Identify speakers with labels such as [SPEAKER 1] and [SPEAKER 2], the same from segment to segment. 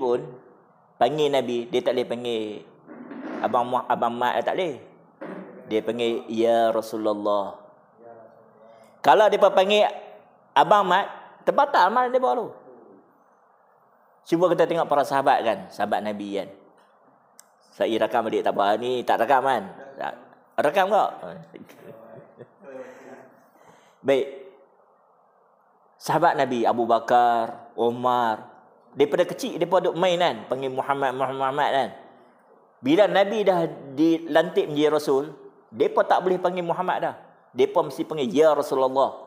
[SPEAKER 1] pun panggil Nabi, dia tak boleh panggil Abang Muah, Abang Mat lah tak boleh. Dia panggil ya Rasulullah. Kalau dia panggil Abang Mat, terbatal amal dia tu. Cuba kita tengok para sahabat kan, sahabat Nabi kan. Saya rakam balik tak apa ni, tak rakam kan? Tak. Rakam ke? Baik. Sahabat Nabi Abu Bakar, Umar, daripada kecil depa duk main kan panggil Muhammad Muhammad, Muhammad kan bila nabi dah dilantik menjadi rasul depa tak boleh panggil Muhammad dah depa mesti panggil ya Rasulullah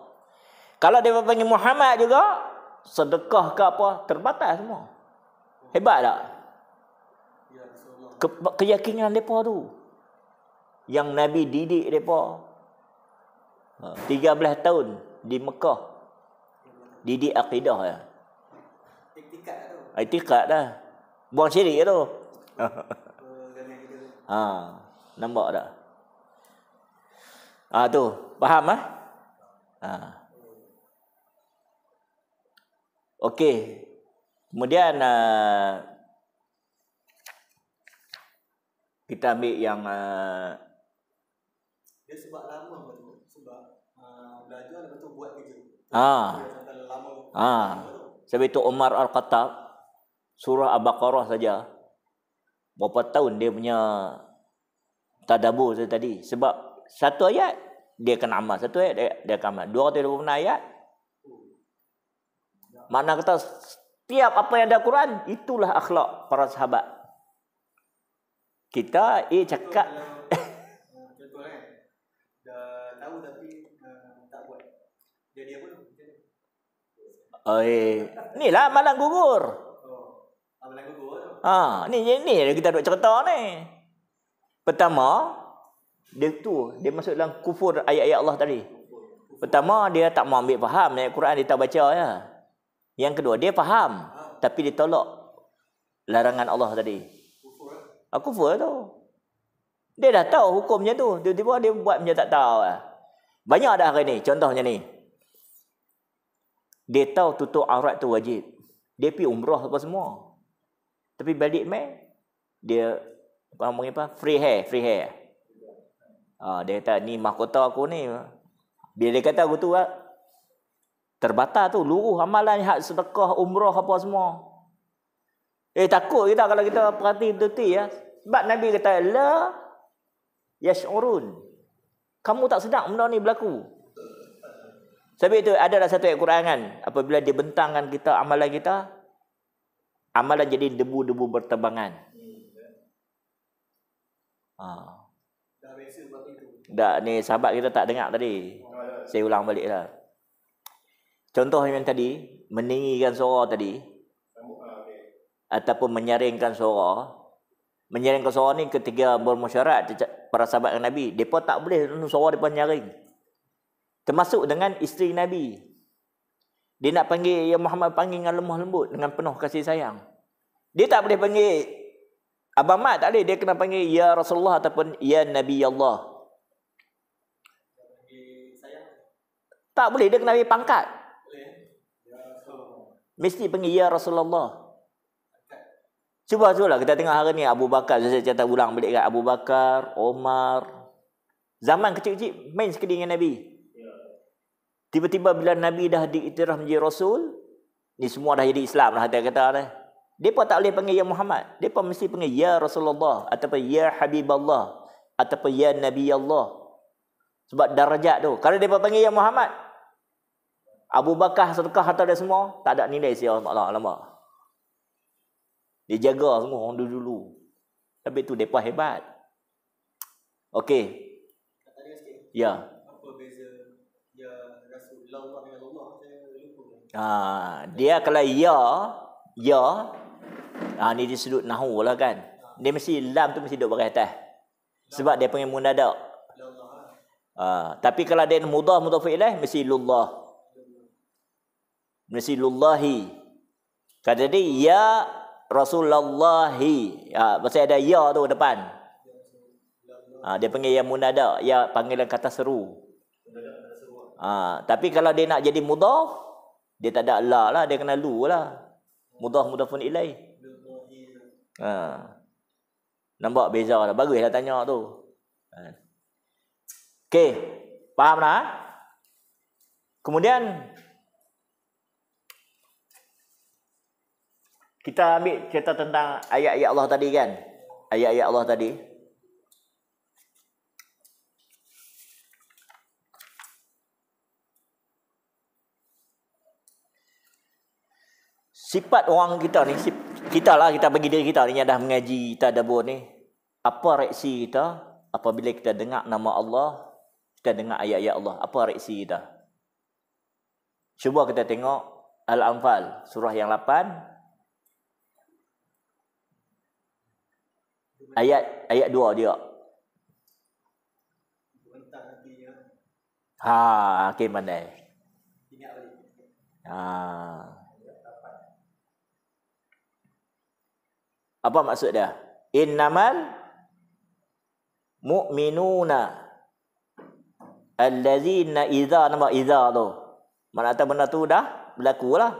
[SPEAKER 1] kalau depa panggil Muhammad juga sedekah ke apa terbatas semua hebat tak ke keyakinan depa tu yang nabi didik depa 13 ha, tahun di Mekah didik akidah ya. Itikad dah. Buang syirik je tu. ha. Nampak tak? Ah ha, tu. Faham ah? Ha? ha. Okey. Kemudian uh, kita ambil yang uh,
[SPEAKER 2] dia sebab lama sebab uh, belajar lepas tu buat kerja.
[SPEAKER 1] Ah. Ha. Ha. Sebab itu Umar Al-Khattab surah Al-Baqarah saja. Berapa tahun dia punya tadabbur tu tadi. Sebab satu ayat dia akan amal. Satu ayat dia, dia akan amal. 226 ayat. Mana kata setiap apa yang ada Quran, itulah akhlak para sahabat. Kita eh cakap. Oh kan. Eh, ni lah malang gugur. Abang Gogo tu. ni ni kita duk cerita ni. Pertama, dia tu dia masuk dalam kufur ayat-ayat Allah tadi. Pertama dia tak mau ambil faham ayat Quran dia tak baca ya. Yang kedua dia faham tapi dia tolak larangan Allah tadi. Aku ha, eh? ah, kufur tu. Dia dah tahu hukumnya tu. Tiba-tiba dia buat macam tak tahu lah. Banyak dah hari ni. Contohnya ni. Dia tahu tutup aurat tu wajib. Dia pergi umrah apa semua. Tapi balik mai dia apa panggil apa? Free hair, free hair. Ah, dia kata ni mahkota aku ni. Bila dia kata aku tu lah, terbatal tu luruh amalan hak sedekah, umrah apa semua. Eh takut kita kalau kita perhati betul-betul ya. Ah. Sebab Nabi kata la yash'urun. Kamu tak sedar benda ni berlaku. Sebab itu ada satu ayat Quran kan apabila dibentangkan kita amalan kita Amalan jadi debu-debu bertebangan. Ha. Dah ni sahabat kita tak dengar tadi. Saya ulang baliklah. Contoh yang tadi, meninggikan suara tadi. Ataupun menyaringkan suara. Menyaringkan suara ni ketika bermusyarat para sahabat dengan Nabi. Mereka tak boleh suara mereka nyaring. Termasuk dengan isteri Nabi. Dia nak panggil yang Muhammad panggil dengan lemah lembut dengan penuh kasih sayang. Dia tak boleh panggil Abang Mat tak boleh dia kena panggil ya Rasulullah ataupun ya Nabi Allah. Tak boleh dia kena panggil pangkat. Mesti panggil ya Rasulullah. Cuba cuba lah kita tengok hari ni Abu Bakar saya cerita ulang balik kat Abu Bakar, Omar. Zaman kecil-kecil main sekali dengan Nabi. Tiba-tiba bila Nabi dah diiktiraf menjadi Rasul, ni semua dah jadi Islam lah, dia kata dah. Mereka tak boleh panggil Ya Muhammad. Mereka mesti panggil Ya Rasulullah. Ataupun Ya Habiballah. Ataupun Ya Nabi Allah. Sebab darjat tu. Kalau mereka panggil Ya Muhammad. Abu Bakar, Sadukah, Hatta dan semua. Tak ada nilai siapa Allah. Lama. Dia jaga semua orang dulu-dulu. Tapi tu mereka hebat. Okey. Ya. Yeah. Ha, dia kalau ya, ya, ha, ni dia sudut nahu lah kan. Dia mesti lam tu mesti duduk berat atas. Sebab dia panggil mundadak. Ha, lah. ah, tapi kalau dia mudah mutafi'ilah, eh, mesti lullah. Mesti lullahi. Kata dia, ya Rasulullahi. Ha, mesti ada ya tu depan. Ha, dia panggil ya mundadak, ya panggilan kata seru. Ha, tapi kalau dia nak jadi mudah, dia tak ada la lah, dia kena lu lah. mudah mudah pun ilai. Ha. Nampak beza lah. Bagus lah tanya tu. Ha. Okay. Faham lah? Kemudian, kita ambil cerita tentang ayat-ayat Allah tadi kan? Ayat-ayat Allah tadi. sifat orang kita ni kita lah kita bagi diri kita ni yang dah mengaji kita ada buat ni apa reaksi kita apabila kita dengar nama Allah kita dengar ayat-ayat Allah apa reaksi kita cuba kita tengok Al-Anfal surah yang 8 ayat ayat 2 dia Ha, okay, mana? Ha. Apa maksud dia? Innamal mu'minuna allazina idza nama idza tu. Mana kata benda tu dah berlaku lah.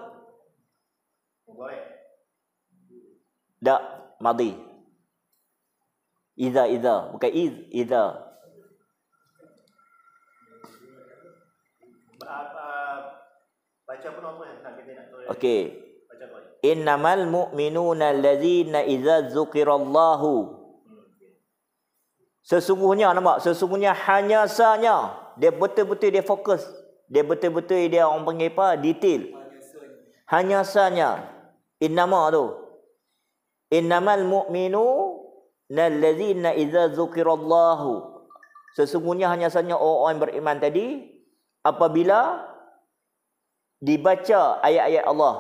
[SPEAKER 1] Dak madi. Idza idza bukan iz idza.
[SPEAKER 3] Baca pun apa yang kita nak tahu. Okey
[SPEAKER 1] innamal mu'minuna allazina idza zukirallahu sesungguhnya nampak sesungguhnya hanya sahnya dia betul-betul dia fokus dia betul-betul dia orang panggil apa detail hanya sahnya innama tu innamal mu'minu allazina idza zukirallahu sesungguhnya hanya sahnya orang-orang beriman tadi apabila dibaca ayat-ayat Allah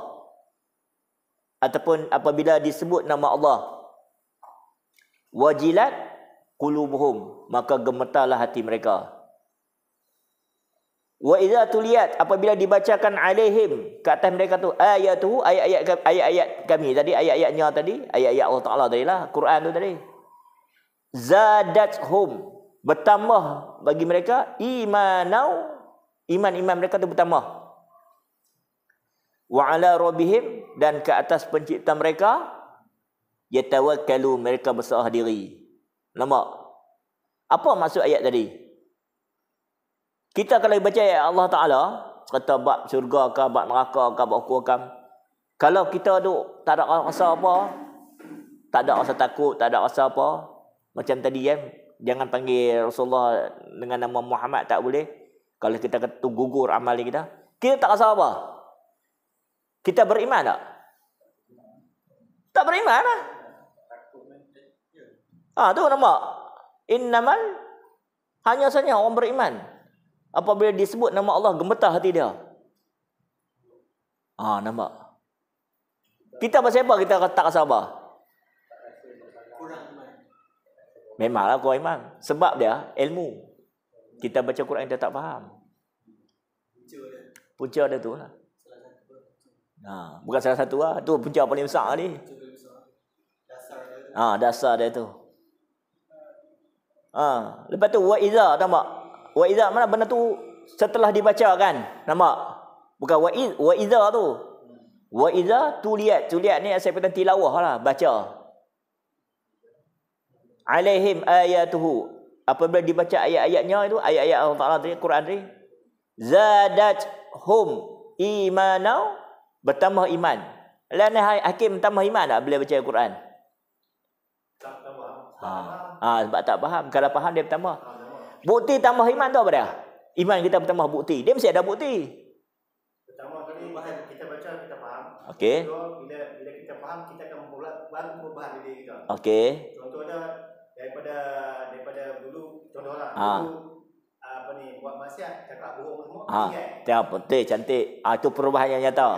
[SPEAKER 1] ataupun apabila disebut nama Allah wajilat qulubuhum maka gemetarlah hati mereka wa idza tuliyat apabila dibacakan alaihim ke atas mereka tu ayatuhu ayat-ayat ayat-ayat kami tadi ayat-ayatnya tadi ayat-ayat Allah Taala tadi lah Quran tu tadi zadatuhum bertambah bagi mereka imanau iman-iman mereka tu bertambah wa ala rabbihim dan ke atas pencipta mereka yatawakkalu mereka berserah diri. Nampak? Apa maksud ayat tadi? Kita kalau baca ayat Allah Taala kata bab syurga ke bab neraka ke bab hukum kalau kita duk tak ada rasa apa tak ada rasa takut tak ada rasa apa macam tadi kan jangan panggil Rasulullah dengan nama Muhammad tak boleh kalau kita kata gugur amal kita kita tak rasa apa kita beriman tak? Tak beriman lah. Ha, tu nampak? Innamal hanya saja orang beriman. Apabila disebut nama Allah, gemetar hati dia. Ha, nampak? Kita apa kita tak rasa apa? Memanglah kau iman. Sebab dia ilmu. Kita baca Quran, kita tak faham. Punca dia tu lah. Ha, bukan salah satu ah tu punca paling besar ni. Ha, dasar dia tu. Ha, lepas tu wa'idha nampak? Wa'idha mana benda tu setelah dibaca kan? Nampak? Bukan wa'idha tu. Wa'idha tuliat. Tuliat ni asal pertanti tilawah lah. Baca. Alayhim ayatuhu. Apabila dibaca ayat-ayatnya itu. Ayat-ayat Allah Ta'ala tadi. Quran tadi. Zadat hum imanau bertambah iman. Lain hakim tambah iman tak boleh baca Al-Quran? Tak tambah. Ha. ha. sebab tak faham. Kalau faham dia bertambah. Bukti tambah iman tu apa dia? Iman kita bertambah bukti. Dia mesti ada bukti. Pertama kali
[SPEAKER 3] bahan kita baca kita faham. Okey. Bila bila kita faham kita akan membolak balik membahas diri kita. Okey. Contohnya daripada daripada dulu contohlah ha. dulu apa ni buat masyarakat cakap bohong semua. Ha.
[SPEAKER 1] Tiap betul cantik. Ah ha, tu perubahan yang nyata. Ya.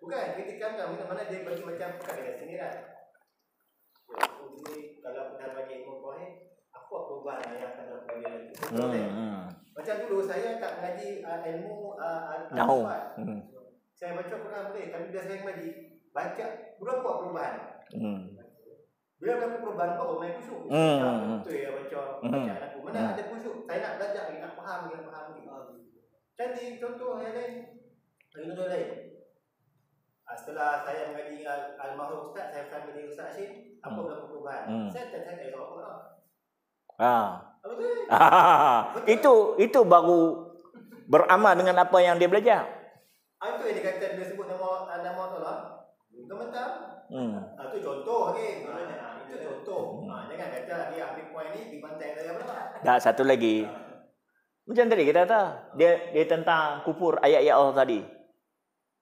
[SPEAKER 3] Bukan, kritikan kan. Mana, mana dia bagi macam kat dekat sini lah. Aku ni, kalau aku dah bagi ilmu kau eh, aku apa perubahan lah yang akan aku bagi lagi. Hmm, kan? hmm. Macam dulu, saya tak mengaji uh, ilmu uh, ah, ah, no. Hmm. Saya baca Quran boleh, tapi bila saya mengaji, baca, sudah buat perubahan. Hmm. Bila aku perubahan, baru main kusuk. Hmm, hmm. Betul ya, baca. Hmm. Mana ada kusuk, saya nak belajar, nak faham, nak faham. Jadi, contoh yang lain, lagi-lagi lain. Ah, setelah saya mengaji dengan almarhum ustaz saya bertanya dengan ustaz Hashim apa hmm. dalam perubahan hmm. saya tanya saya apa orang lah.
[SPEAKER 1] ah. ah, ha itu itu baru beramal dengan apa yang dia belajar itu
[SPEAKER 3] yang dia kata dia sebut nama nama tu lah
[SPEAKER 1] kementer hmm. itu contoh lagi. okay. itu contoh hmm. jangan kata dia ambil point ni di pantai dia apa lah. dah satu lagi Macam tadi kita kata dia dia tentang kupur ayat-ayat Allah tadi.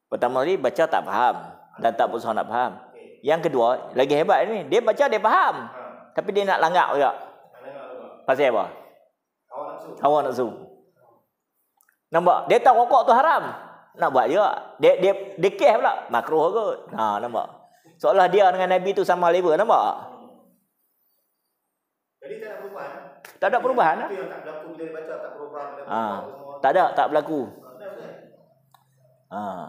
[SPEAKER 1] Pertama ni baca tak faham dan tak berusaha nak faham. Yang kedua, lagi hebat ni, dia baca dia faham. Ha. Tapi dia nak langgar juga. Pasal apa? Hawa nafsu. Hawa Nampak? Dia tahu rokok tu haram. Nak buat juga. Dia dia dekeh pula. Makruh ke? Ha, nampak. Seolah dia dengan Nabi tu sama level, nampak?
[SPEAKER 3] Jadi tak ada perubahan. Eh? Tak ada perubahan. Eh? Itu tak berlaku bila baca tak perubahan. Ha. Tak ada,
[SPEAKER 1] tak berlaku. Ha. Ha.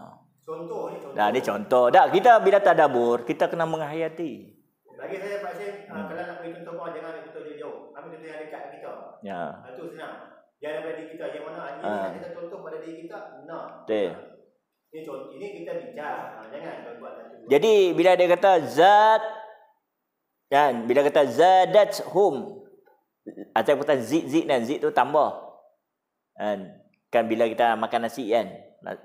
[SPEAKER 3] Contoh ni
[SPEAKER 1] contoh. Dah kita bila tak tadabbur, kita kena menghayati.
[SPEAKER 3] Bagi saya Pak Sim, ah, hmm. kalau nak pergi contoh jangan kita jauh. jauh Tapi kita yang dekat kita. Ya. Itu ah, senang. Yang ada di kita yang mana ha. Uh. kita contoh pada diri kita. Nah. Betul. Ini contoh ini kita bincang. Uh, jangan buat buat
[SPEAKER 1] Jadi bila dia kata zat dan bila kata zadat hum Atau kata zik-zik dan zik tu tambah. Kan, kan bila kita makan nasi kan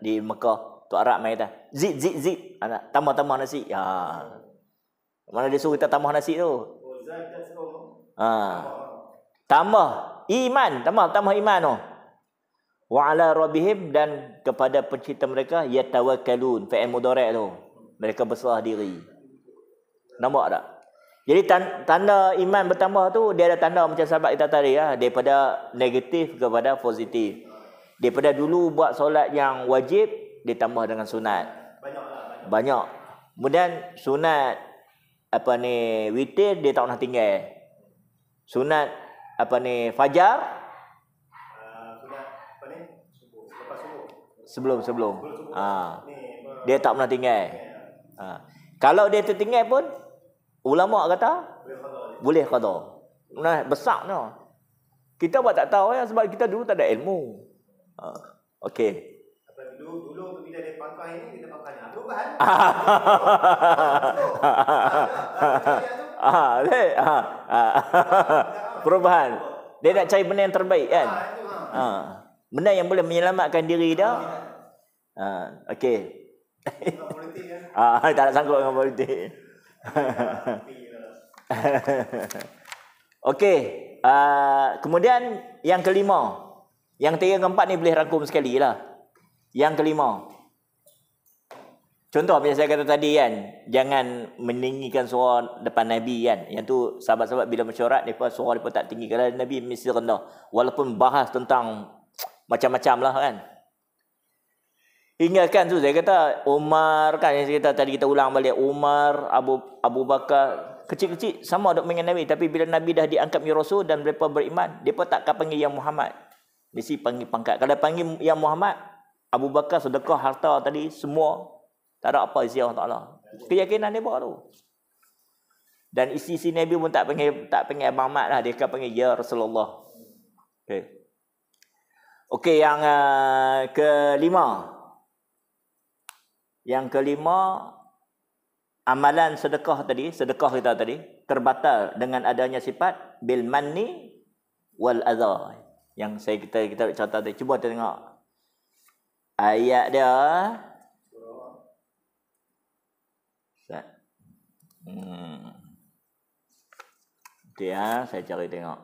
[SPEAKER 1] di Mekah. Tok Arab main kata, zit, zit, zit. Anak, tambah-tambah nasi. Ya. Mana dia suruh kita tambah nasi tu? Oh, ha. Tambah. Iman. Tambah, tambah iman tu. Wa'ala rabihim dan kepada pencipta mereka, yatawakalun. Fa'al mudarek tu. Mereka berserah diri. Nampak tak? Jadi tanda iman bertambah tu dia ada tanda macam sahabat kita tadi lah daripada negatif kepada positif. Daripada dulu buat solat yang wajib ditambah dengan sunat. Lah, banyak. Kemudian sunat apa ni witir dia tak pernah tinggal. Sunat apa ni fajar? Ah, sebelum sebelum. Ha. Dia tak pernah tinggal. Ha. Kalau dia tertinggal pun ulama kata boleh qada. Nah, besar tu. Kita buat tak tahu ya sebab kita dulu tak ada ilmu. Ha. Okey dulu tu bila dia
[SPEAKER 3] pakai ni kita pakai yang dulu kan.
[SPEAKER 1] Ah, le. Ah. Eh, ah, ah. Perubahan. Dia nak cari benda yang terbaik kan? Ha. benda yang boleh menyelamatkan diri dia. Ha, ah, okey. Kan? Ah, tak nak sangkut dengan politik. okey. Ah, kemudian yang kelima. Yang tiga keempat ni boleh rangkum sekali lah. Yang kelima. Contoh macam saya kata tadi kan, jangan meninggikan suara depan Nabi kan. Yang tu sahabat-sahabat bila mesyuarat, mereka suara mereka tak tinggi. Kalau Nabi mesti rendah. Walaupun bahas tentang macam-macam lah kan. Ingatkan tu, saya kata Umar kan, yang kita, tadi kita ulang balik. Umar, Abu Abu Bakar, kecil-kecil sama duduk dengan Nabi. Tapi bila Nabi dah diangkat menjadi Rasul dan mereka beriman, mereka takkan panggil yang Muhammad. Mesti panggil pangkat. Kalau panggil yang Muhammad, Abu Bakar sedekah harta tadi semua tak ada apa izin Allah Taala. Keyakinan dia baru Dan isi si Nabi pun tak panggil tak panggil Abang Mat lah. Dia kan panggil Ya Rasulullah. Okey. Okey yang uh, kelima. Yang kelima amalan sedekah tadi, sedekah kita tadi terbatal dengan adanya sifat bil manni wal adha. Yang saya kita kita cerita tadi. Cuba tengok Ayat dia. Sat. Hmm. Okay, ha? saya cari tengok.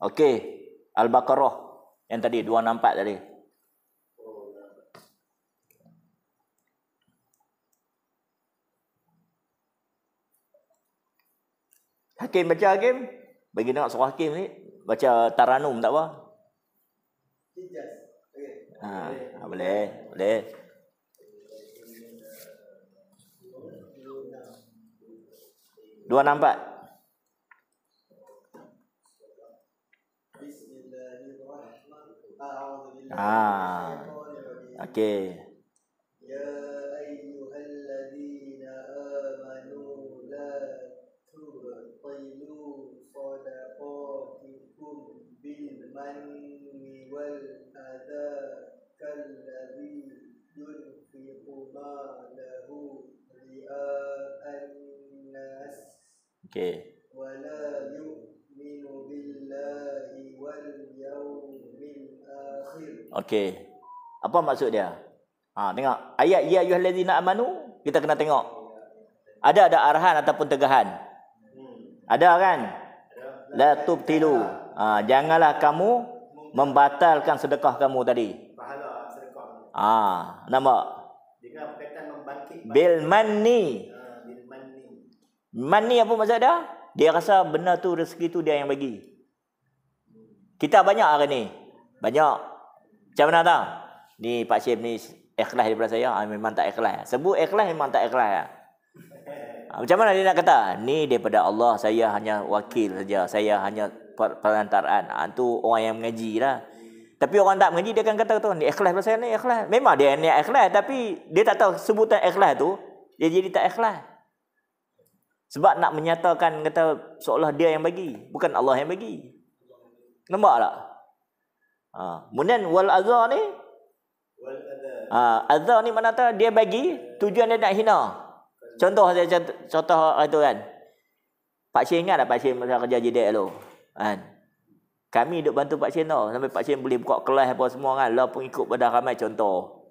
[SPEAKER 1] Okey, Al-Baqarah yang tadi 264 tadi. Hakim baca Hakim. Okay? Bagi nak surah Hakim ni baca taranum tak apa? Hijaz. Ha, ah, ah, boleh. Boleh. Dua nampak.
[SPEAKER 3] Bismillahirrahmanirrahim. Ah. okay
[SPEAKER 2] Okey.
[SPEAKER 1] ri'a'an Apa maksud dia? Ha, tengok Ayat ya yuhallazina amanu Kita kena tengok Ada ada arahan ataupun tegahan? Hmm. Ada kan? La tubtilu. Ha, janganlah kamu membatalkan sedekah kamu tadi. Pahala sedekah. Ah, ha, nampak? Bila perkataan ah, bil manni. Manni apa maksud dia? Dia rasa benda tu rezeki tu dia yang bagi. Kita banyak hari ni. Banyak. Macam mana tau? Ni Pak Syed ni ikhlas daripada saya. Ha, memang tak ikhlas. Sebut ikhlas memang tak ikhlas. Ha, macam mana dia nak kata? Ni daripada Allah. Saya hanya wakil saja. Saya hanya perantaraan. Ha, tu orang yang mengaji tapi orang tak mengaji dia akan kata tu ni ikhlas pasal ni ikhlas. Memang dia niat ikhlas tapi dia tak tahu sebutan ikhlas tu dia jadi tak ikhlas. Sebab nak menyatakan kata seolah dia yang bagi, bukan Allah yang bagi. Nampak tak? Ha, kemudian wal azza ni wal azza. Ha, ni mana tahu dia bagi tujuan dia nak hina. Contoh saja contoh, contoh itu ha, kan. Pak Cik ingat tak Pak Cik masa kerja JDL tu? Kan? Ha. Kami duk bantu Pak Cien Sampai Pak Cien boleh buka kelas apa semua kan. Lah pun ikut pada ramai contoh.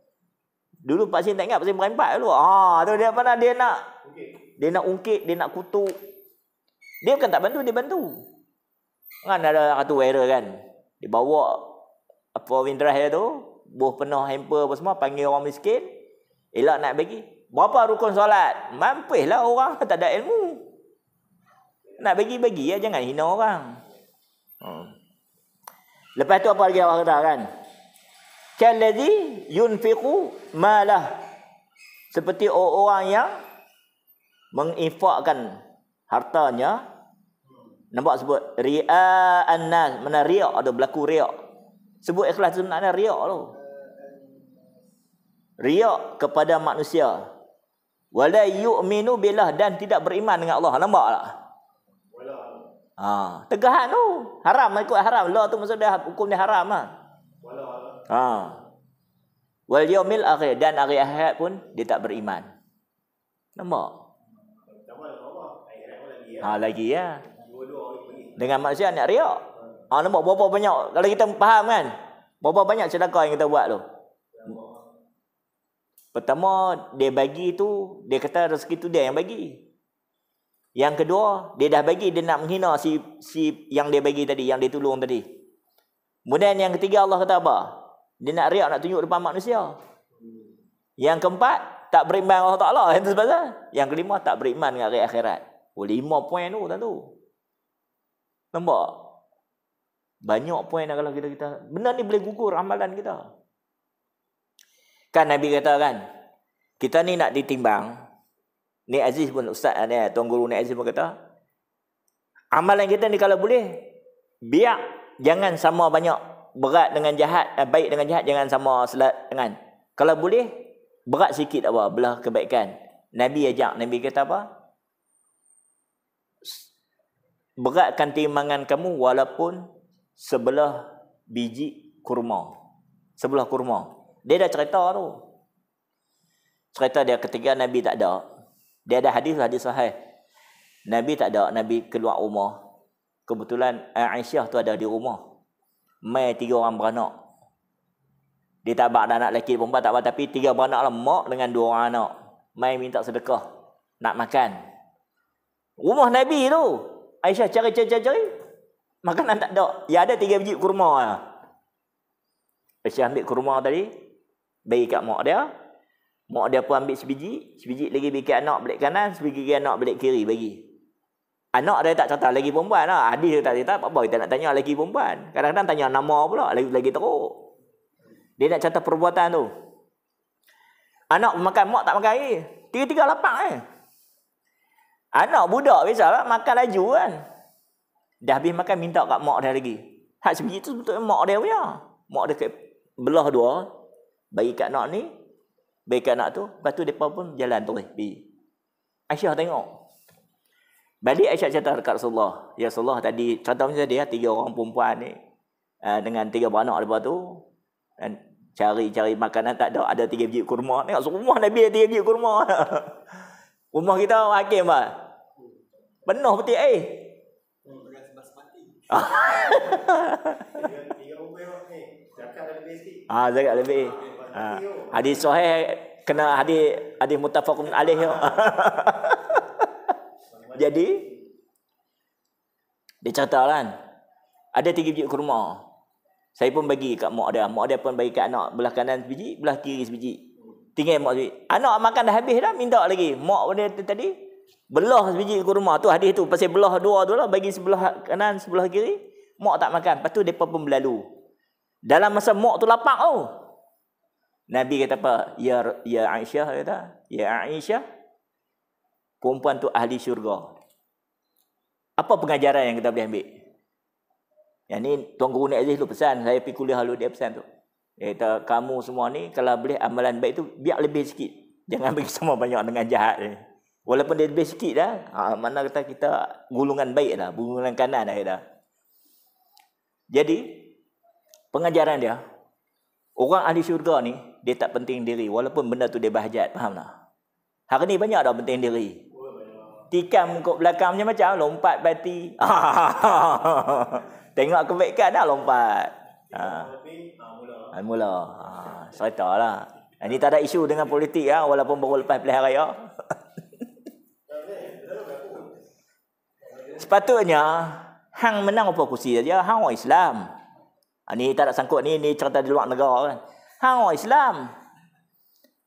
[SPEAKER 1] Dulu Pak Cien tak ingat Pak Cien berempat dulu. Ha, tu dia mana dia nak. Okay. Dia nak ungkit, dia nak kutuk. Dia bukan tak bantu, dia bantu. Kan ada kata wearer kan. Dia bawa apa windrush dia tu. Buah penuh hamper apa semua. Panggil orang miskin. Elak nak bagi. Berapa rukun solat? Mampislah orang tak ada ilmu. Nak bagi-bagi ya. Jangan hina orang. Hmm. Lepas tu apa lagi Allah kata kan? Kalladhi yunfiqu malah. Seperti orang yang menginfakkan hartanya. Nampak sebut? Ria'an nas. Mana ria' ada berlaku ria'. Sebut ikhlas tu maknanya ria' tu. Ria' kepada manusia. Walai yu'minu billah dan tidak beriman dengan Allah. Nampak tak? Ha, tegahan tu. Haram ikut haram. Law tu maksud dia hukum dia haram lah. Ha. Wal yaumil akhir dan hari akhirat pun dia tak beriman. Nampak? Ha lagi ya. Dengan maksiat nak riak. Ha nampak berapa banyak kalau kita faham kan? Berapa banyak sedekah yang kita buat tu? Pertama dia bagi tu dia kata rezeki tu dia yang bagi. Yang kedua, dia dah bagi dia nak menghina si si yang dia bagi tadi, yang dia tolong tadi. Kemudian yang ketiga Allah kata apa? Dia nak riak nak tunjuk depan manusia. Yang keempat, tak beriman dengan Allah Taala. Yang sebab Yang kelima, tak beriman dengan hari akhirat. Oh, lima poin tu tentu. Nampak? Banyak poin kalau kita kita Benar ni boleh gugur amalan kita. Kan Nabi kata kan, kita ni nak ditimbang, Nek Aziz pun ustaz ni, eh, Tuan Guru Nek Aziz pun kata, amalan kita ni kalau boleh, biar jangan sama banyak berat dengan jahat, eh, baik dengan jahat, jangan sama selat dengan. Kalau boleh, berat sikit apa, belah kebaikan. Nabi ajak, Nabi kata apa? Beratkan timbangan kamu walaupun sebelah biji kurma. Sebelah kurma. Dia dah cerita tu. Cerita dia ketika Nabi tak ada. Dia ada hadis lah, hadis sahih. Nabi tak ada, Nabi keluar rumah. Kebetulan eh, Aisyah tu ada di rumah. Mai tiga orang beranak. Dia tak bak anak lelaki perempuan tak apa tapi tiga beranak lah mak dengan dua orang anak. Mai minta sedekah nak makan. Rumah Nabi tu. Aisyah cari cari cari. cari. Makanan tak ada. Ya ada tiga biji kurma. Ya. Aisyah ambil kurma tadi bagi kat mak dia. Mak dia pun ambil sebiji, sebiji lagi bagi anak belik kanan, sebiji lagi anak belik kiri bagi. Anak dia tak cerita lagi perempuan lah. Hadis dia tak cerita, apa, apa kita nak tanya lagi perempuan. Kadang-kadang tanya nama pula, lagi lagi teruk. Dia nak cerita perbuatan tu. Anak makan, mak tak makan air. Tiga-tiga lapar eh. Anak budak biasa lah, makan laju kan. Dah habis makan, minta kat mak dia lagi. Hak sebiji tu betul mak dia punya. Mak dia belah dua, bagi kat anak ni, berikan anak tu. Lepas tu mereka pun jalan terus pergi. Aisyah tengok. Balik Aisyah cerita dekat Rasulullah. Ya Rasulullah tadi, contoh macam tadi, tiga orang perempuan ni. Eh, dengan tiga beranak lepas tu. Dan cari-cari makanan tak ada. Ada tiga biji kurma. Tengok rumah Nabi ada tiga biji kurma. rumah kita hakim lah. Penuh peti air. Eh. Ah,
[SPEAKER 3] zakat lebih.
[SPEAKER 1] Ah, zakat lebih ha. hadis sahih kena hadis hadis muttafaqun alaih jadi dia lah kan ada tiga biji kurma saya pun bagi kat mak dia mak dia pun bagi kat anak belah kanan sebiji belah kiri sebiji tinggal mak sebiji anak makan dah habis dah minta lagi mak dia tadi belah sebiji kurma tu hadis tu pasal belah dua tu lah bagi sebelah kanan sebelah kiri mak tak makan lepas tu depa pun berlalu dalam masa mak tu lapar tu oh. Nabi kata apa? Ya ya Aisyah kata, ya Aisyah perempuan tu ahli syurga. Apa pengajaran yang kita boleh ambil? Yang ni Tuan Guru Nek Aziz tu pesan, saya pergi kuliah lalu dia pesan tu. Dia kata, kamu semua ni kalau boleh amalan baik tu, biar lebih sikit. Jangan bagi sama banyak dengan jahat ni. Walaupun dia lebih sikit dah, ha, mana kata kita gulungan baik lah, gulungan kanan dah. dah. Jadi, pengajaran dia, orang ahli syurga ni, dia tak penting diri walaupun benda tu dia bahajat faham tak hari ni banyak dah penting diri tikam kat belakang macam macam lompat pati tengok kebaikan dah lompat ha, ha mula ha cerita ini lah. ha, tak ada isu dengan politik ya, walaupun baru lepas pilihan raya sepatutnya hang menang apa kursi saja hang orang Islam ini ha, tak ada sangkut ni ni cerita di luar negara kan Hang orang Islam.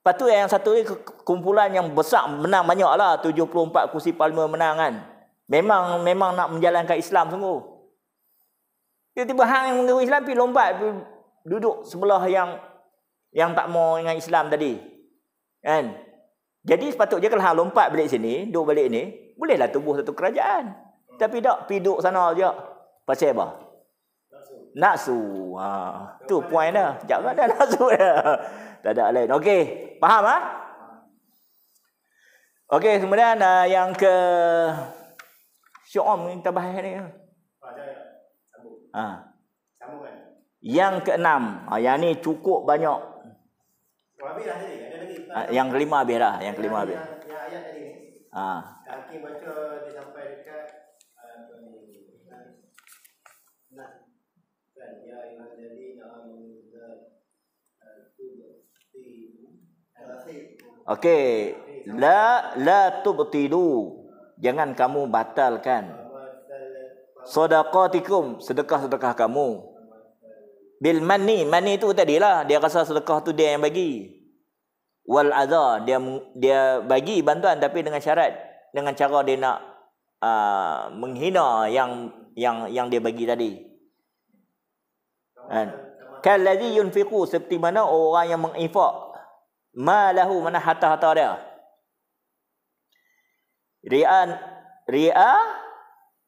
[SPEAKER 1] Lepas tu yang satu ni kumpulan yang besar menang banyak lah. 74 kursi parlimen menang kan. Memang memang nak menjalankan Islam sungguh. Tiba-tiba hang yang mengaku Islam pergi lompat. Pergi duduk sebelah yang yang tak mau dengan Islam tadi. Kan? Jadi sepatutnya kalau hang lompat balik sini, duduk balik ni, bolehlah tubuh satu kerajaan. Tapi tak, pergi duduk sana je. Pasal apa? nafsu. Ha, tu poin dah. Jaga dah nafsu dah. Tak ada lain. Okey, faham tak? Ha? Okey, kemudian uh, yang ke om kita bahas ni. Ah. Ha. Kan? Yang keenam, ha, yang ni cukup banyak. Lah ha, yang kelima habis dah, yang kelima habis.
[SPEAKER 3] Ha. Kaki baca
[SPEAKER 1] Okey, la la tubtilu. Jangan kamu batalkan. Sadaqatikum, sedekah-sedekah kamu. Bil mani, mani tu lah. dia rasa sedekah tu dia yang bagi. Wal adza, dia dia bagi bantuan tapi dengan syarat dengan cara dia nak uh, menghina yang yang yang dia bagi tadi. Kan? Kalladhi yunfiqu seperti mana orang yang menginfak Ma malahu mana harta-harta dia. Ria ria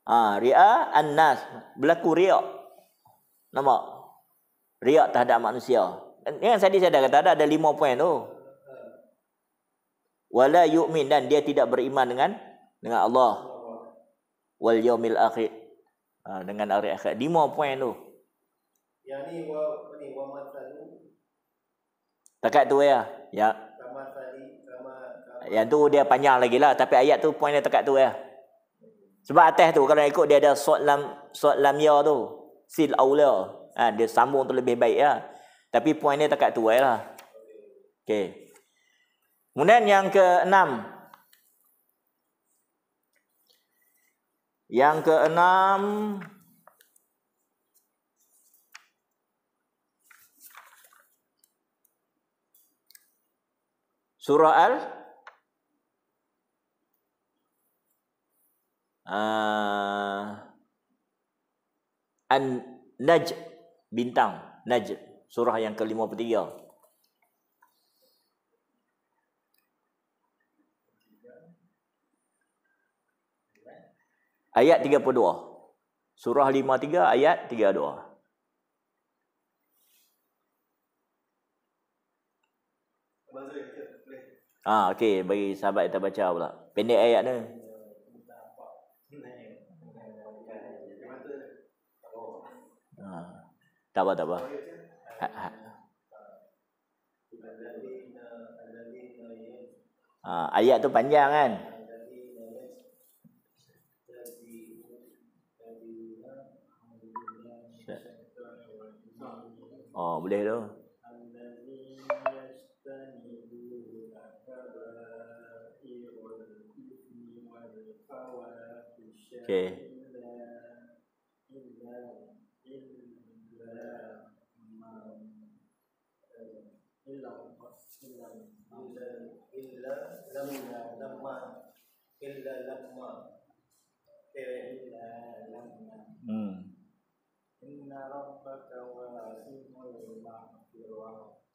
[SPEAKER 1] ha, ria annas berlaku ria. Nampak? Ria terhadap manusia. Ini yang tadi saya dah kata ada ada lima poin tu. Wala yu'min dan dia tidak beriman dengan dengan Allah. Wal yaumil akhir. Ha, dengan hari akhir. Lima poin tu. Yang ni Dekat tu ya. Ya. Yang tu dia panjang lagi lah. Tapi ayat tu poin dia dekat tu ya. Sebab atas tu kalau ikut dia ada suat lam, suat lam ya tu. Sil awla. Ha, dia sambung tu lebih baik ya. Tapi poin dia dekat tu ya lah. Okay. Kemudian yang ke enam. Yang ke enam. Yang ke enam. Surah Al uh, An Naj bintang Naj surah yang ke-53. Ayat 32. Surah 53 ayat 32. Ah ha, okey bagi sahabat kita baca pula. Pendek ayat ni. Ha, tak apa tak apa. Ha, ha. Ha, ayat tu panjang kan?
[SPEAKER 2] Oh boleh tu.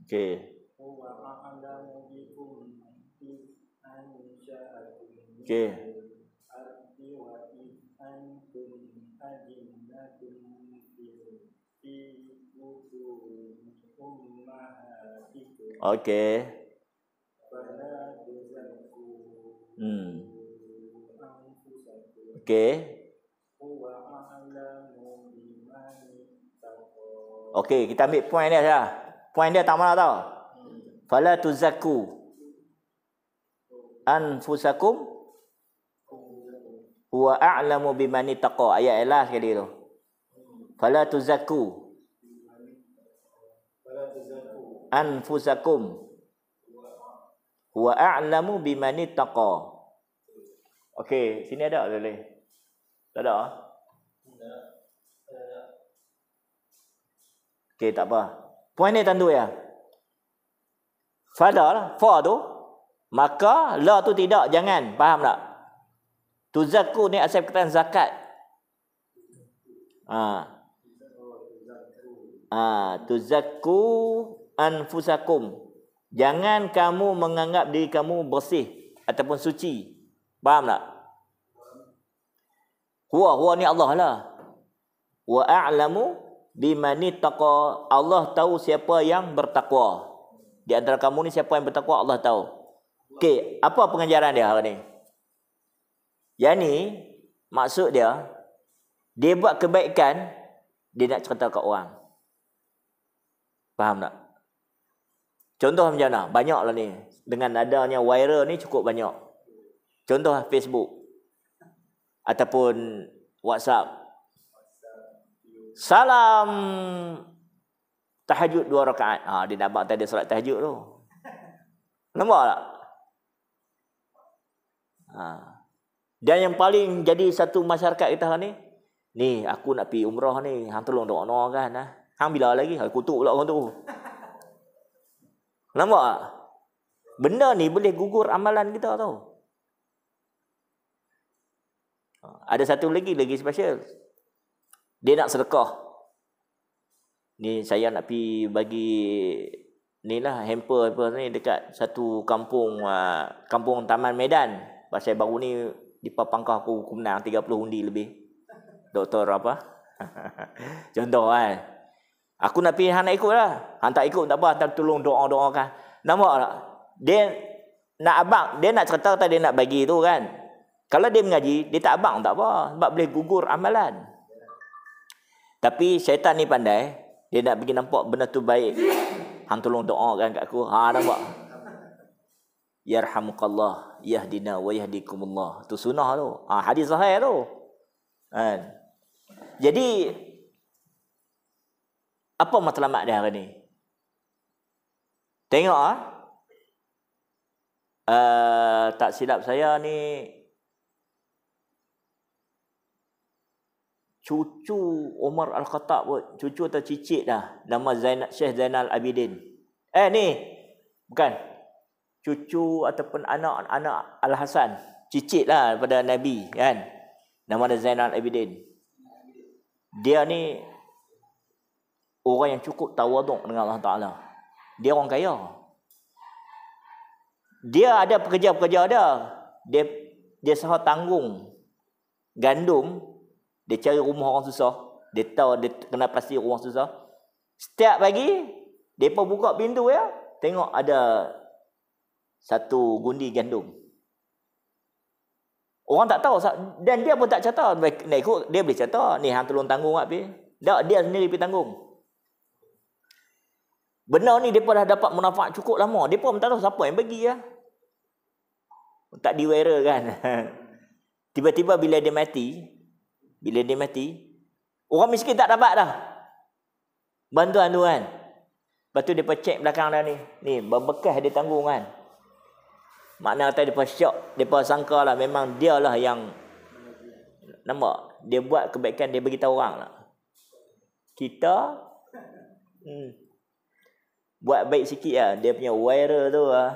[SPEAKER 2] Okay. Hmm. Okay. Okay. Okay.
[SPEAKER 1] Hmm. Okay. Okay. kita ambil poin dia lah. Poin dia tak mana tau. Fala tuzakku. anfusakum huwa a'lamu bimani taqa ayat ialah sekali tu fala tuzakku anfusakum huwa a'lamu bimani taqa okey sini ada tak boleh tak ada Okey, tak apa. Poin ni tandu ya. Fada lah. Fa tu. Maka, la tu tidak. Jangan. Faham tak? Tu zakku ni asal perkataan zakat. Ah. Ha. Ah, zakku anfusakum. Jangan kamu menganggap diri kamu bersih ataupun suci. Faham tak? Huwa huwa ni Allah lah. Wa a'lamu bimani taqwa. Allah tahu siapa yang bertakwa. Di antara kamu ni siapa yang bertakwa Allah tahu. Okey, apa pengajaran dia hari ni? Yang ni maksud dia dia buat kebaikan dia nak cerita kat orang. Faham tak? Contoh macam mana? banyak lah ni. Dengan adanya viral ni cukup banyak. Contoh lah Facebook. Ataupun WhatsApp. Salam tahajud dua rakaat. Ha, dia nampak tadi solat tahajud tu. Nampak tak? Ha. Dan yang paling jadi satu masyarakat kita ni, ni aku nak pi umrah ni, hang tolong doa doa kan. Ha? Hang bila lagi? Hang kutuk pula orang tu. Nampak tak? Benda ni boleh gugur amalan kita tau. Ada satu lagi, lagi special. Dia nak sedekah. Ni saya nak pi bagi ni lah hamper apa ni dekat satu kampung ha, kampung Taman Medan. Pasal baru ni di papangkah aku aku menang 30 undi lebih. Doktor apa? Contoh kan. Aku nak pergi hang ikut lah. Hang tak ikut tak apa, hang tolong doa kan Nampak tak? Dia nak abang, dia nak cerita dia nak bagi tu kan. Kalau dia mengaji, dia tak abang tak apa, sebab boleh gugur amalan. Tapi syaitan ni pandai, dia nak bagi nampak benda tu baik. Hang tolong doakan kat aku. Ha nampak yarhamukallah yahdina wa yahdikumullah tu sunah tu ha, hadis sahih tu ha. jadi apa matlamat dia hari ni tengok ah ha? uh, tak silap saya ni cucu Umar Al-Khattab pun cucu atau cicit dah nama Zainal Syekh Zainal Abidin eh ni bukan cucu ataupun anak-anak Al-Hasan. Cicit lah pada Nabi kan. Nama dia Zainal Abidin. Dia ni orang yang cukup tawaduk dengan Allah Ta'ala. Dia orang kaya. Dia ada pekerja-pekerja dia. Dia dia sah tanggung gandum. Dia cari rumah orang susah. Dia tahu dia kena pasti rumah susah. Setiap pagi, mereka buka pintu ya. Tengok ada satu gundi gandum. Orang tak tahu dan dia pun tak cerita. Dia ikut dia boleh cerita. Ni hang tolong tanggung apa? Tak dia sendiri pi tanggung. Benar ni depa dah dapat manfaat cukup lama. Depa pun tak tahu siapa yang bagi ya. Tak di kan. Tiba-tiba bila dia mati, bila dia mati, orang miskin tak dapat dah. Bantuan tu kan. Lepas tu depa cek belakang dah ni. Ni bekas dia tanggung kan. Makna kata depa syak, depa sangkalah memang dialah yang nama dia buat kebaikan dia bagi tahu orang lah. Kita hmm, buat baik sikit lah. Dia punya viral tu lah.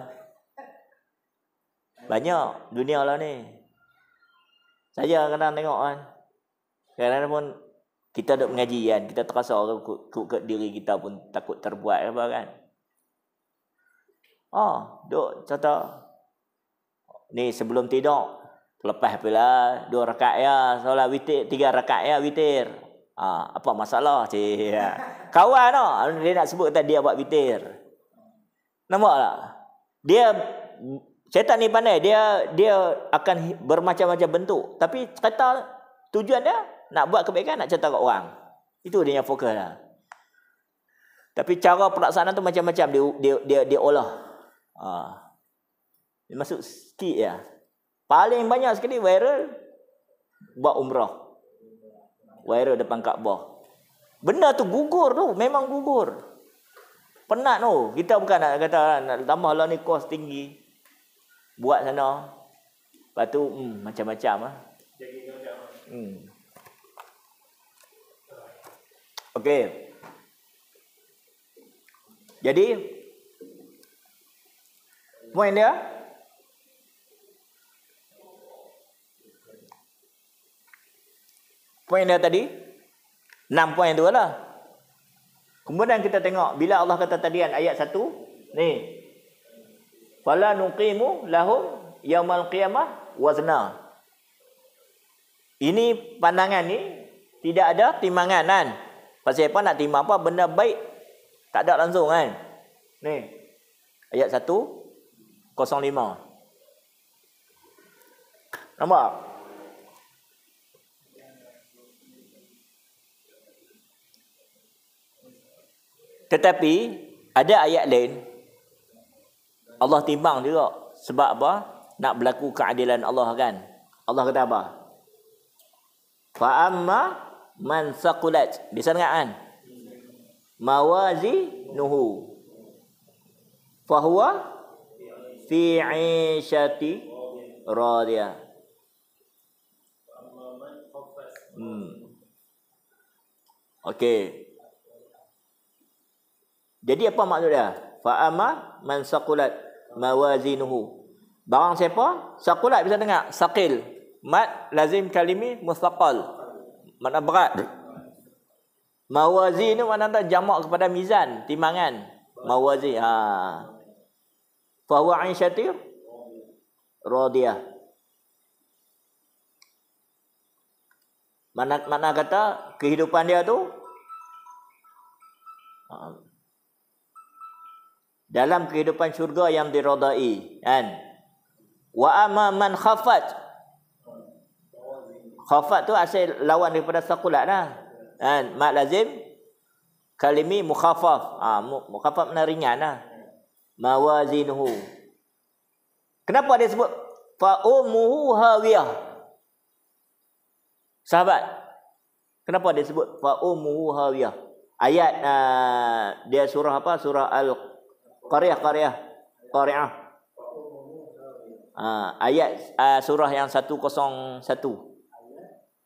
[SPEAKER 1] Banyak dunia lah ni. Saya kadang tengok kan. Kadang-kadang pun kita dok mengaji kan. Kita terasa orang kut, kut, diri kita pun takut terbuat apa kan. Oh, ah, dok contoh ni sebelum tidur lepas pula dua rakaat ya solat witir tiga rakaat ya witir ha, apa masalah cik ya. kawan tu dia nak sebut kata dia buat witir nampak tak dia syaitan ni pandai dia dia akan bermacam-macam bentuk tapi kata tujuan dia nak buat kebaikan nak cerita kat orang itu dia yang fokus lah. Tapi cara pelaksanaan tu macam-macam dia dia dia, dia olah. Ha. Dia masuk sikit ya. Paling banyak sekali viral buat umrah. Viral depan Kaabah. Benda tu gugur tu, memang gugur. Penat tu. Kita bukan nak kata ah, nak tambah lah ni kos tinggi. Buat sana. Lepas tu hmm, macam-macam ah. Hmm. Okey. Jadi poin dia Poin dia tadi. Enam poin itu lah. Kemudian kita tengok. Bila Allah kata tadi kan ayat satu. Ni. Fala nuqimu lahum yaumal qiyamah wazna. Ini pandangan ni. Tidak ada timangan kan. Pasal apa nak timang apa. Benda baik. Tak ada langsung kan. Ni. Ayat satu. kosong 05. Nampak? Tetapi ada ayat lain Allah timbang juga sebab apa? Nak berlaku keadilan Allah kan. Allah kata apa? Fa amma man saqulat. Bisa dengar kan? Mawazinuhu. Fahuwa fi 'ishati radiyah. Hmm. Okey. Jadi apa maksud dia? Fa amma man saqulat mawazinuhu. Barang siapa? Saqulat bisa dengar, saqil. Mat lazim kalimi mustaqal. Mana berat? Mawazi ni mana tak jamak kepada mizan, timangan? Mawazin. Ha. Fa huwa aisyati radiyah. Mana mana kata kehidupan dia tu? Ha dalam kehidupan syurga yang diradai kan wa amman khafat khafat tu asal lawan daripada saqulat lah kan mad lazim kalimi mukhaffaf ha, mukhaffaf mana ringan lah mawazinuhu kenapa dia sebut fa ummuhu hawiyah sahabat kenapa dia sebut fa ummuhu hawiyah ayat uh, dia surah apa surah al Qariah, Qariah. Qariah. Uh, ayat uh, surah yang 101.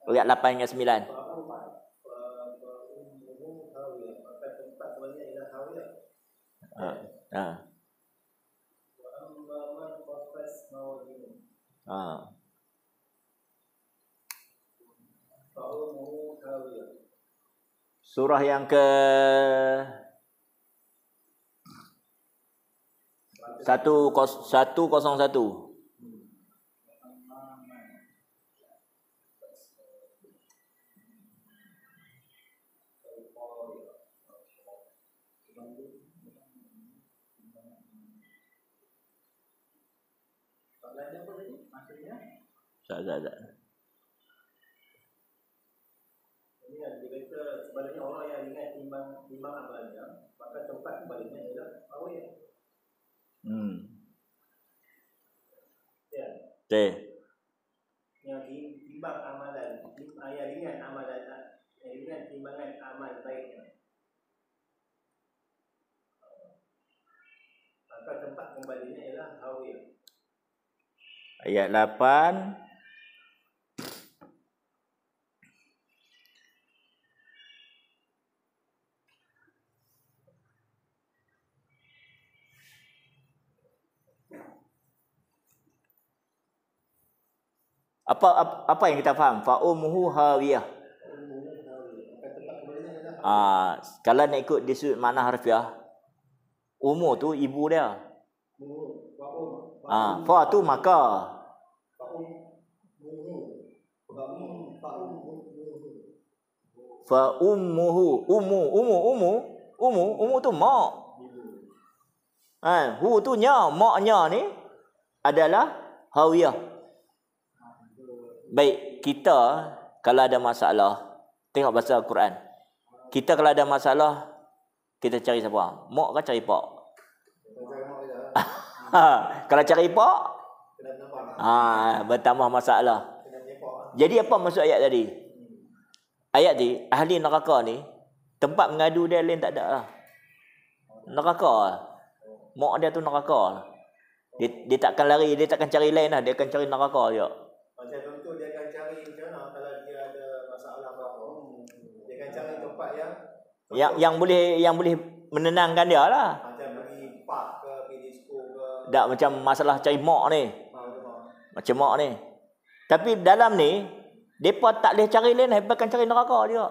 [SPEAKER 1] Ayat 8 hingga 9.
[SPEAKER 2] Ha, ha. Ha.
[SPEAKER 1] Surah yang ke satu kos satu kosong satu. Tak, tak,
[SPEAKER 2] Ini yang dikata sebenarnya yang ingat timbang, timbang Hmm. Ya. Okay. Yang timbang amalan, ayat ah, ringan amalan tak. Ah, ayat ringan timbangan amal baiknya. Maka tempat kembali ni ialah Hawil.
[SPEAKER 1] Ayat 8. apa apa yang kita faham fa umuhu hawiyah Aa, ah, kalau nak ikut di sudut mana harfiah umur tu ibu dia ah fa tu maka fa ummuhu umu umu umu umu umu tu mak ha hu tu nya maknya ni adalah hawiyah baik kita kalau ada masalah tengok bahasa Quran kita kalau ada masalah kita cari siapa Mok ke cari pak kalau cari pak ha bertambah masalah jadi apa maksud ayat tadi ayat ni ahli neraka ni tempat mengadu dia lain tak ada lah neraka mok dia tu neraka dia, dia takkan lari dia takkan cari lain lah dia akan cari neraka juga yang yang boleh yang boleh menenangkan dia lah. Tak macam masalah cari mak ni. Macam mak ni. Tapi dalam ni, depa tak boleh cari lain, lah. depa akan cari neraka juga.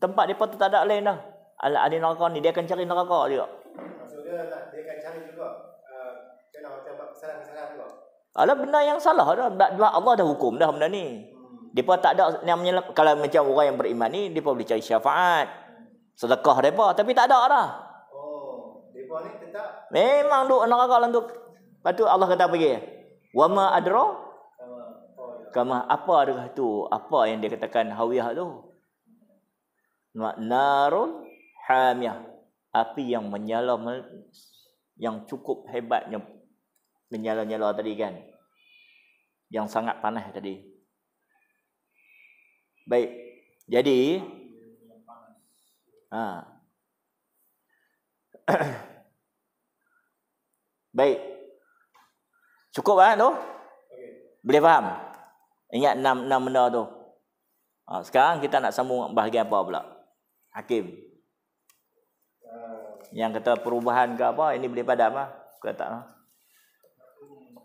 [SPEAKER 1] Tempat depa tu tak ada lain dah. Al ahli neraka ni dia akan cari neraka juga.
[SPEAKER 3] Maksudnya dia dia akan cari juga. Kena eh, macam salah-salah juga.
[SPEAKER 1] Alah benda yang salah dah. Allah dah hukum dah benda ni. Hmm. Depa tak ada yang menyelam, kalau macam orang yang beriman ni depa boleh cari syafaat sedekah depa tapi tak ada dah. Oh, depa ni tetap memang duk neraka dalam tu. Lepas Allah kata pergi. Wa ma adra? Kama apa adakah tu? Apa yang dia katakan hawiyah tu? Narun hamiyah. Api yang menyala yang cukup hebatnya menyala-nyala tadi kan. Yang sangat panas tadi. Baik. Jadi, Ha. Baik. Cukup kan tu? Boleh faham? Ingat enam enam benda tu. Ha, sekarang kita nak sambung bahagian apa pula? Hakim. Ah. Yang kata perubahan ke apa, ini boleh padam lah. Kata tak lah.